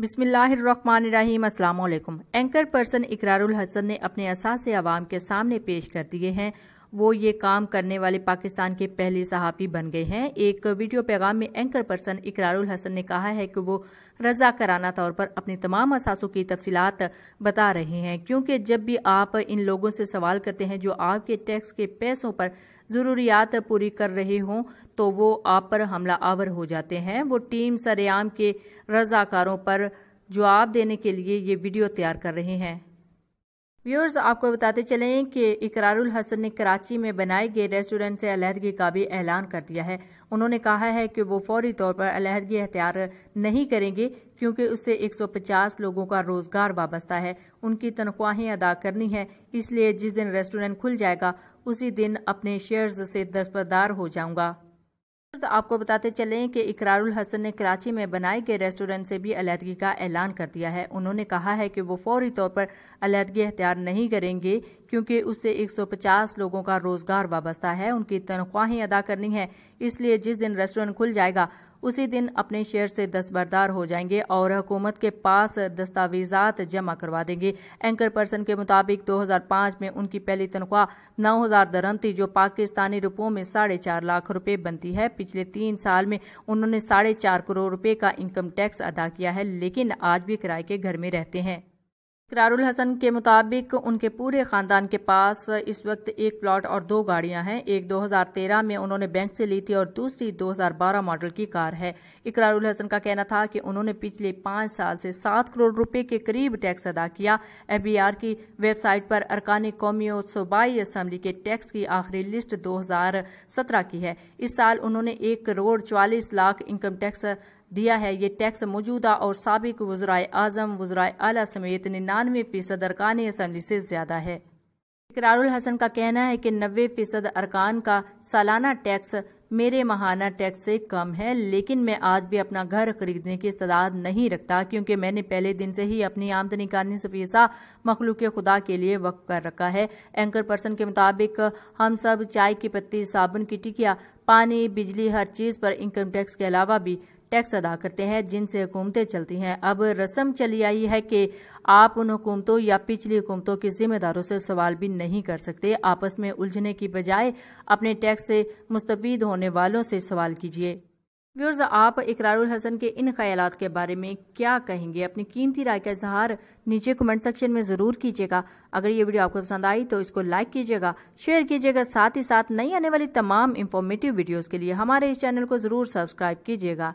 बिस्मिल्लाम असलम anchor person Ikrarul Hasan ने अपने असासे आवाम के सामने पेश कर दिए हैं वो ये काम करने वाले पाकिस्तान के पहले सहाफ़ी बन गए हैं एक वीडियो पैगाम में एंकर पर्सन इकरारुल हसन ने कहा है कि वो रजा कराना तौर पर अपने तमाम असासों की तफसीत बता रहे हैं क्योंकि जब भी आप इन लोगों से सवाल करते हैं जो आपके टैक्स के पैसों पर ज़रूरियात पूरी कर रहे हों तो वो आप पर हमला आवर हो जाते हैं वो टीम सरेआम के रजाकारों पर जवाब देने के लिए ये वीडियो तैयार कर रहे हैं व्यूअर्स आपको बताते चलें कि इकरारुल हसन ने कराची में बनाए गए रेस्टोरेंट से अलहदगी का भी ऐलान कर दिया है उन्होंने कहा है कि वो फौरी तौर पर अलहदगी अख्तियार नहीं करेंगे क्योंकि उससे 150 लोगों का रोज़गार वाबस्ता है उनकी तनख्वाहें अदा करनी है इसलिए जिस दिन रेस्टोरेंट खुल जाएगा उसी दिन अपने शेयर्स से दस्तबरदार हो जाऊंगा आपको बताते चलें कि इकरारुल हसन ने कराची में बनाए गए रेस्टोरेंट से भी अलीहदगी का ऐलान कर दिया है उन्होंने कहा है कि वो फौरी तौर पर अलीहदगी अख्तियार नहीं करेंगे क्योंकि उससे 150 लोगों का रोजगार वाबस्ता है उनकी तनख्वाहें अदा करनी है इसलिए जिस दिन रेस्टोरेंट खुल जाएगा उसी दिन अपने शेयर से दस्तबरदार हो जाएंगे और हुकूमत के पास दस्तावेजात जमा करवा देंगे एंकर पर्सन के मुताबिक 2005 में उनकी पहली तनख्वाह नौ हज़ार दरम थी जो पाकिस्तानी रुपयों में साढ़े चार लाख रुपए बनती है पिछले तीन साल में उन्होंने साढ़े चार करोड़ रुपए का इनकम टैक्स अदा किया है लेकिन आज भी किराए के घर में रहते हैं करारुल हसन के मुताबिक उनके पूरे खानदान के पास इस वक्त एक प्लॉट और दो गाड़ियां हैं एक 2013 में उन्होंने बैंक से ली थी और दूसरी 2012 मॉडल की कार है इकरारुल हसन का कहना था कि उन्होंने पिछले पाँच साल से सात करोड़ रुपए के करीब टैक्स अदा किया एफ की वेबसाइट पर अरकान कौमी और सूबाई असम्बली के टैक्स की आखिरी लिस्ट दो की है इस साल उन्होंने एक करोड़ चालीस लाख इनकम टैक्स दिया है ये टैक्स मौजूदा और सबक वज्राय आजम वज्राय अला समेत निन्यानवे फीसद अरकान असम्बली से ज़्यादा है इकरारुल हसन का कहना है कि नबे फीसद अरकान का सालाना टैक्स मेरे महाना टैक्स से कम है लेकिन मैं आज भी अपना घर खरीदने की इस्ताद नहीं रखता क्योंकि मैंने पहले दिन से ही अपनी आमदनी का निसफ फीसा मखलूक खुदा के लिए वक्फ कर रखा है एंकर पर्सन के मुताबिक हम सब चाय की पत्ती साबुन की टिकिया पानी बिजली हर चीज़ पर इनकम टैक्स के अलावा भी टैक्स अदा करते हैं जिनसे हुकूमतें चलती हैं अब रस्म चली आई है कि आप उन हुकूमतों या पिछली हुकूमतों के जिम्मेदारों से सवाल भी नहीं कर सकते आपस में उलझने की बजाय अपने टैक्स से मुस्तफ़ होने वालों से सवाल कीजिए व्यूर्स आप इकरारुल हसन के इन ख्याल के बारे में क्या कहेंगे अपनी कीमती राय का इजहार नीचे कमेंट सेक्शन में ज़रूर कीजिएगा अगर ये वीडियो आपको पसंद आई तो इसको लाइक कीजिएगा शेयर कीजिएगा साथ ही साथ नई आने वाली तमाम इन्फॉर्मेटिव वीडियोस के लिए हमारे इस चैनल को ज़रूर सब्सक्राइब कीजिएगा